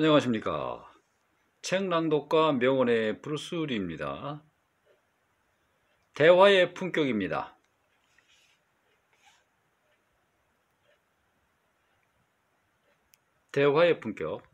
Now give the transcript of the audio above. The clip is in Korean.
안녕하십니까. 책 낭독과 명언의 브루스리입니다. 대화의 품격입니다. 대화의 품격